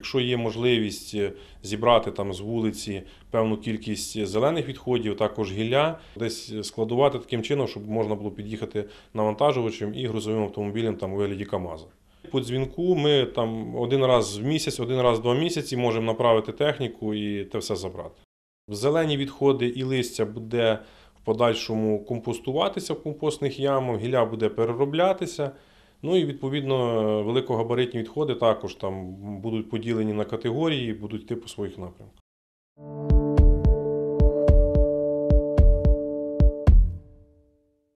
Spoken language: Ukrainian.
Якщо є можливість е, зібрати там з вулиці певну кількість е, зелених відходів, також гілля, десь е, складувати таким чином, щоб можна було під'їхати навантажувачем і грузовим автомобілем там у вигляді Камаза. По дзвінку ми там один раз в місяць, один раз в два місяці можемо направити техніку і те все забрати. Зелені відходи і листя буде в подальшому компостуватися в компостних ямах, гілля буде перероблятися. Ну і відповідно великогабаритні відходи також там будуть поділені на категорії, будуть йти по своїх напрямках.